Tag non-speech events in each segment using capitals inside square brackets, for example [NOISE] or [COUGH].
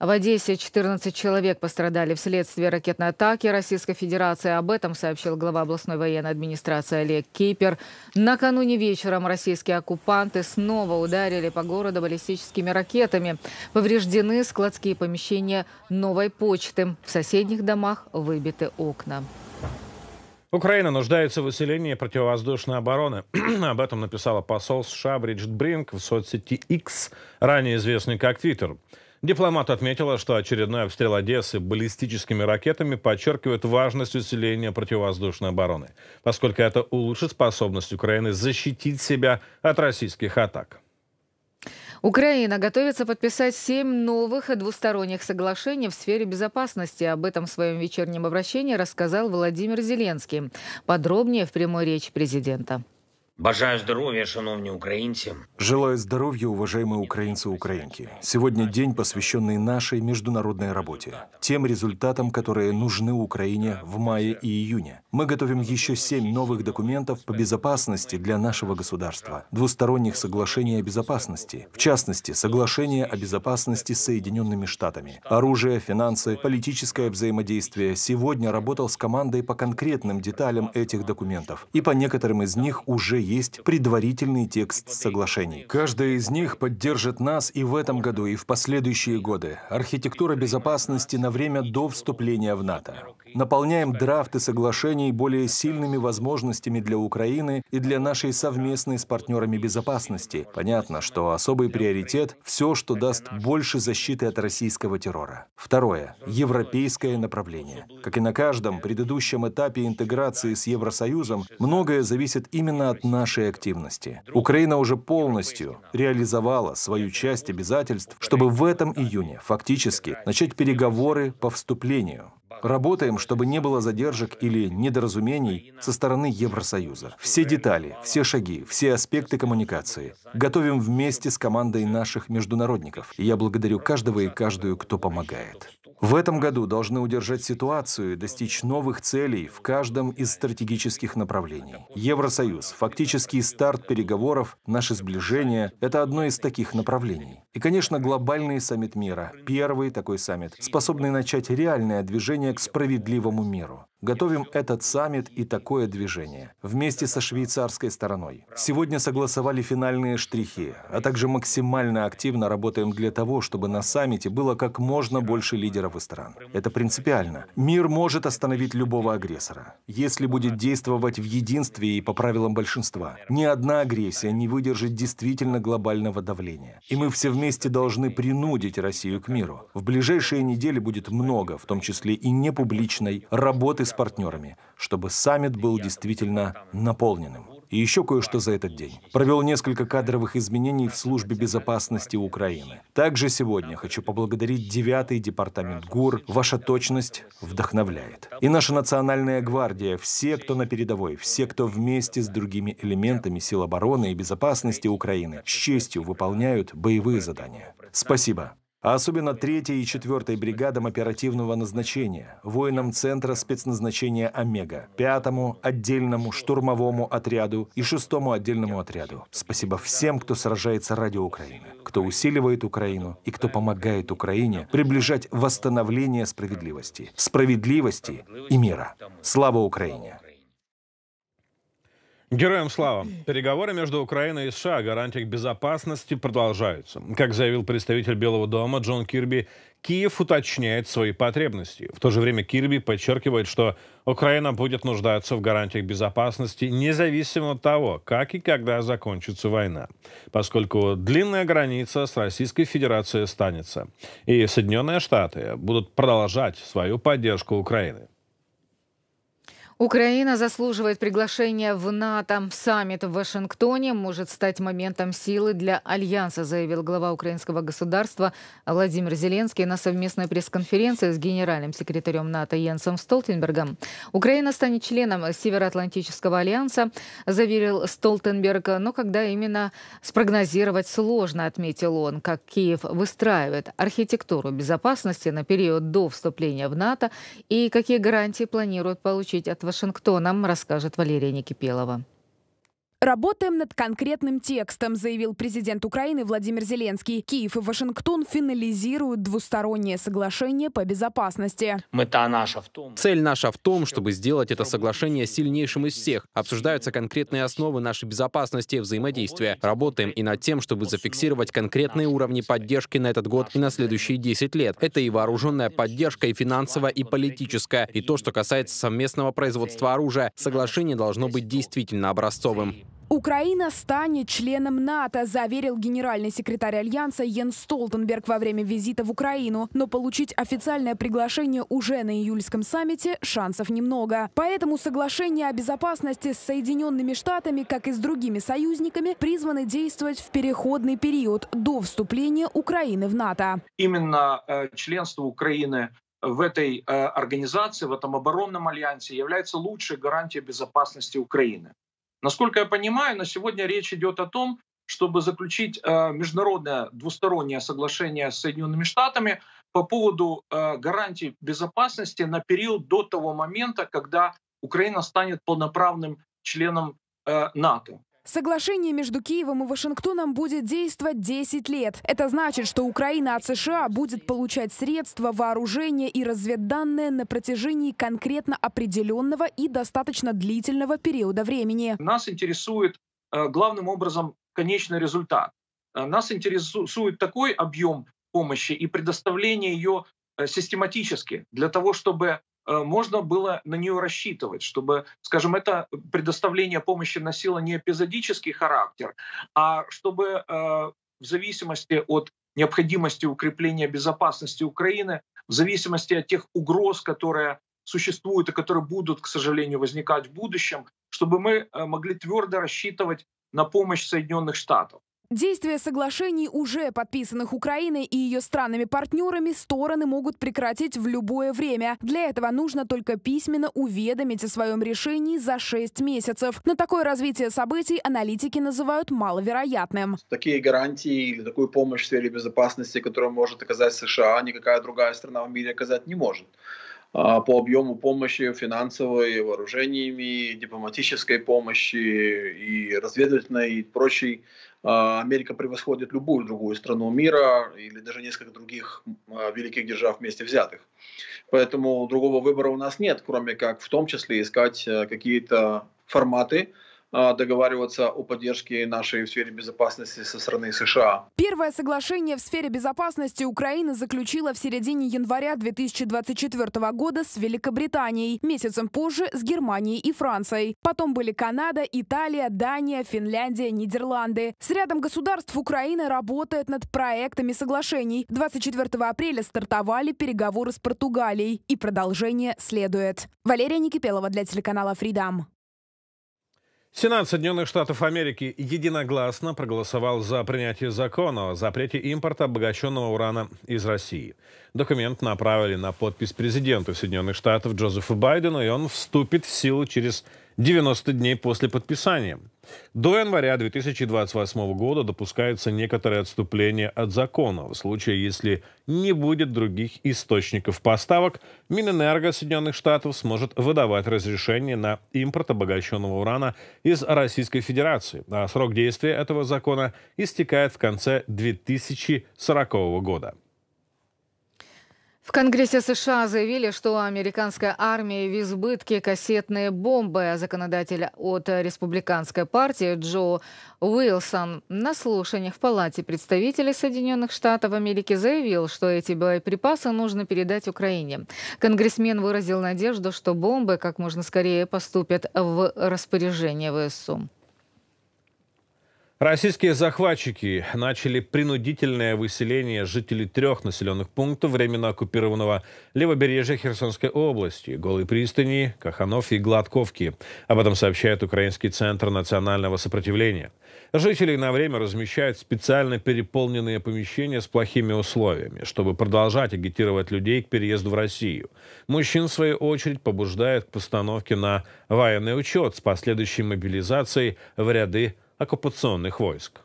В Одессе 14 человек пострадали вследствие ракетной атаки Российской Федерации. Об этом сообщил глава областной военной администрации Олег Кипер. Накануне вечером российские оккупанты снова ударили по городу баллистическими ракетами. Повреждены складские помещения новой почты. В соседних домах выбиты окна. Украина нуждается в усилении противовоздушной обороны. [CLEARS THROAT] Об этом написала посол США Бриджит Бринк в соцсети X, ранее известный как Twitter. Дипломат отметила, что очередной обстрел Одессы баллистическими ракетами подчеркивает важность усиления противовоздушной обороны, поскольку это улучшит способность Украины защитить себя от российских атак. Украина готовится подписать семь новых двусторонних соглашений в сфере безопасности. Об этом в своем вечернем обращении рассказал Владимир Зеленский. Подробнее в прямой речи президента. Бажаю здоровья, шановные украинцы. Желаю здоровья, уважаемые украинцы и украинки. Сегодня день, посвященный нашей международной работе, тем результатам, которые нужны Украине в мае и июне. Мы готовим еще семь новых документов по безопасности для нашего государства, двусторонних соглашений о безопасности, в частности, соглашение о безопасности с Соединенными Штатами. Оружие, финансы, политическое взаимодействие. Сегодня работал с командой по конкретным деталям этих документов, и по некоторым из них уже есть предварительный текст соглашений. Каждая из них поддержит нас и в этом году, и в последующие годы. Архитектура безопасности на время до вступления в НАТО. Наполняем драфты соглашений более сильными возможностями для Украины и для нашей совместной с партнерами безопасности. Понятно, что особый приоритет – все, что даст больше защиты от российского террора. Второе – европейское направление. Как и на каждом предыдущем этапе интеграции с Евросоюзом, многое зависит именно от нашей активности. Украина уже полностью реализовала свою часть обязательств, чтобы в этом июне фактически начать переговоры по вступлению. Работаем, чтобы не было задержек или недоразумений со стороны Евросоюза. Все детали, все шаги, все аспекты коммуникации готовим вместе с командой наших международников. И я благодарю каждого и каждую, кто помогает. В этом году должны удержать ситуацию и достичь новых целей в каждом из стратегических направлений. Евросоюз, фактический старт переговоров, наше сближение – это одно из таких направлений. И, конечно, глобальный саммит мира, первый такой саммит, способный начать реальное движение к справедливому миру. Готовим этот саммит и такое движение вместе со швейцарской стороной. Сегодня согласовали финальные штрихи, а также максимально активно работаем для того, чтобы на саммите было как можно больше лидеров державы стран. Это принципиально. Мир может остановить любого агрессора, если будет действовать в единстве и по правилам большинства. Ни одна агрессия не выдержит действительно глобального давления. И мы все вместе должны принудить Россию к миру. В ближайшие недели будет много, в том числе и непубличной, работы с партнерами, чтобы саммит был действительно наполненным и еще кое-что за этот день. Провел несколько кадровых изменений в службе безопасности Украины. Также сегодня хочу поблагодарить 9-й департамент ГУР. Ваша точность вдохновляет. И наша национальная гвардия, все, кто на передовой, все, кто вместе с другими элементами сил обороны и безопасности Украины с честью выполняют боевые задания. Спасибо а особенно 3 и 4 бригадам оперативного назначения, воинам Центра спецназначения «Омега», 5 отдельному штурмовому отряду и 6 отдельному отряду. Спасибо всем, кто сражается ради Украины, кто усиливает Украину и кто помогает Украине приближать восстановление справедливости, справедливости и мира. Слава Украине! Героям слава. Переговоры между Украиной и США о гарантиях безопасности продолжаются. Как заявил представитель Белого дома Джон Кирби, Киев уточняет свои потребности. В то же время Кирби подчеркивает, что Украина будет нуждаться в гарантиях безопасности независимо от того, как и когда закончится война, поскольку длинная граница с Российской Федерацией останется, и Соединенные Штаты будут продолжать свою поддержку Украины. Украина заслуживает приглашения в НАТО. Саммит в Вашингтоне может стать моментом силы для Альянса, заявил глава украинского государства Владимир Зеленский на совместной пресс-конференции с генеральным секретарем НАТО Йенсом Столтенбергом. Украина станет членом Североатлантического альянса, заверил Столтенберг, но когда именно спрогнозировать сложно, отметил он, как Киев выстраивает архитектуру безопасности на период до вступления в НАТО и какие гарантии планирует получить от Вашингтоном, расскажет Валерия Никипелова. «Работаем над конкретным текстом», заявил президент Украины Владимир Зеленский. Киев и Вашингтон финализируют двустороннее соглашение по безопасности. Цель наша в том, чтобы сделать это соглашение сильнейшим из всех. Обсуждаются конкретные основы нашей безопасности и взаимодействия. Работаем и над тем, чтобы зафиксировать конкретные уровни поддержки на этот год и на следующие 10 лет. Это и вооруженная поддержка, и финансовая, и политическая. И то, что касается совместного производства оружия, соглашение должно быть действительно образцовым. Украина станет членом НАТО, заверил генеральный секретарь Альянса Йен Столтенберг во время визита в Украину. Но получить официальное приглашение уже на июльском саммите шансов немного. Поэтому соглашение о безопасности с Соединенными Штатами, как и с другими союзниками, призваны действовать в переходный период до вступления Украины в НАТО. Именно э, членство Украины в этой э, организации, в этом оборонном альянсе является лучшей гарантией безопасности Украины. Насколько я понимаю, на сегодня речь идет о том, чтобы заключить э, международное двустороннее соглашение с Соединенными Штатами по поводу э, гарантий безопасности на период до того момента, когда Украина станет полноправным членом э, НАТО. Соглашение между Киевом и Вашингтоном будет действовать 10 лет. Это значит, что Украина от США будет получать средства, вооружение и разведданные на протяжении конкретно определенного и достаточно длительного периода времени. Нас интересует э, главным образом конечный результат. Э, нас интересует такой объем помощи и предоставление ее э, систематически для того, чтобы Э, можно было на нее рассчитывать, чтобы, скажем, это предоставление помощи носило не эпизодический характер, а чтобы э, в зависимости от необходимости укрепления безопасности Украины, в зависимости от тех угроз, которые существуют и которые будут, к сожалению, возникать в будущем, чтобы мы э, могли твердо рассчитывать на помощь Соединенных Штатов. Действие соглашений, уже подписанных Украиной и ее странами-партнерами, стороны могут прекратить в любое время. Для этого нужно только письменно уведомить о своем решении за 6 месяцев. Но такое развитие событий аналитики называют маловероятным. Такие гарантии или такую помощь в сфере безопасности, которую может оказать США, никакая другая страна в мире оказать не может. А, по объему помощи финансовой, вооружениями, дипломатической помощи и разведывательной и прочей. А, Америка превосходит любую другую страну мира или даже несколько других а, великих держав вместе взятых. Поэтому другого выбора у нас нет, кроме как в том числе искать э, какие-то форматы, а, договариваться о поддержке нашей в сфере безопасности со стороны США. Первое соглашение в сфере безопасности Украина заключила в середине января 2024 года с Великобританией, месяцем позже с Германией и Францией. Потом были Канада, Италия, Дания, Финляндия, Нидерланды. С рядом государств Украина работает над проектами соглашений. 24 апреля стартовали переговоры с Португалией, и продолжение следует. Валерия Никипелова для телеканала Freedom. Сенат Соединенных Штатов Америки единогласно проголосовал за принятие закона о запрете импорта обогащенного урана из России. Документ направили на подпись президенту Соединенных Штатов Джозефу Байдену, и он вступит в силу через 90 дней после подписания. До января 2028 года допускается некоторое отступление от закона в случае, если не будет других источников поставок, Минэнерго Соединенных Штатов сможет выдавать разрешение на импорт обогащенного урана из Российской Федерации, а срок действия этого закона истекает в конце 2040 года. В Конгрессе США заявили, что американская армия в избытке кассетные бомбы. Законодатель от республиканской партии Джо Уилсон на слушаниях в Палате представителей Соединенных Штатов Америки заявил, что эти боеприпасы нужно передать Украине. Конгрессмен выразил надежду, что бомбы как можно скорее поступят в распоряжение ВСУ. Российские захватчики начали принудительное выселение жителей трех населенных пунктов временно оккупированного левобережья Херсонской области – Голой пристани, Каханов и Гладковки. Об этом сообщает Украинский центр национального сопротивления. Жителей на время размещают в специально переполненные помещения с плохими условиями, чтобы продолжать агитировать людей к переезду в Россию. Мужчин, в свою очередь, побуждают к постановке на военный учет с последующей мобилизацией в ряды оккупационных войск.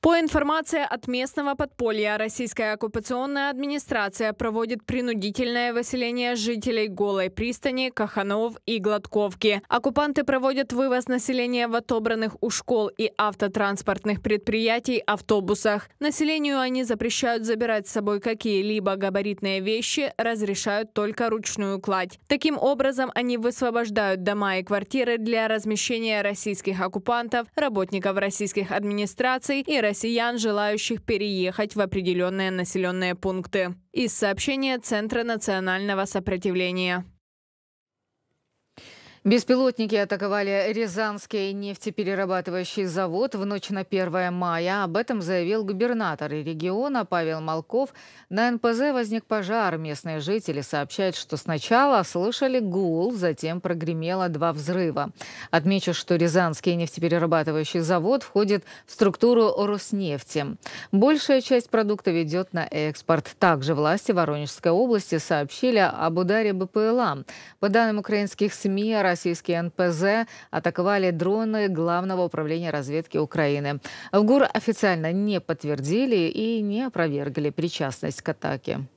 По информации от местного подполья, российская оккупационная администрация проводит принудительное выселение жителей Голой пристани, Каханов и Гладковки. Оккупанты проводят вывоз населения в отобранных у школ и автотранспортных предприятий автобусах. Населению они запрещают забирать с собой какие-либо габаритные вещи, разрешают только ручную кладь. Таким образом, они высвобождают дома и квартиры для размещения российских оккупантов, работников российских администраций и россиян, желающих переехать в определенные населенные пункты. Из сообщения Центра национального сопротивления. Беспилотники атаковали Рязанский нефтеперерабатывающий завод в ночь на 1 мая. Об этом заявил губернатор региона Павел Малков. На НПЗ возник пожар. Местные жители сообщают, что сначала слышали гул, затем прогремело два взрыва. Отмечу, что Рязанский нефтеперерабатывающий завод входит в структуру Роснефти. Большая часть продукта ведет на экспорт. Также власти Воронежской области сообщили об ударе БПЛА. По данным украинских СМИ, Россия российские НПЗ атаковали дроны Главного управления разведки Украины. В ГУР официально не подтвердили и не опровергли причастность к атаке.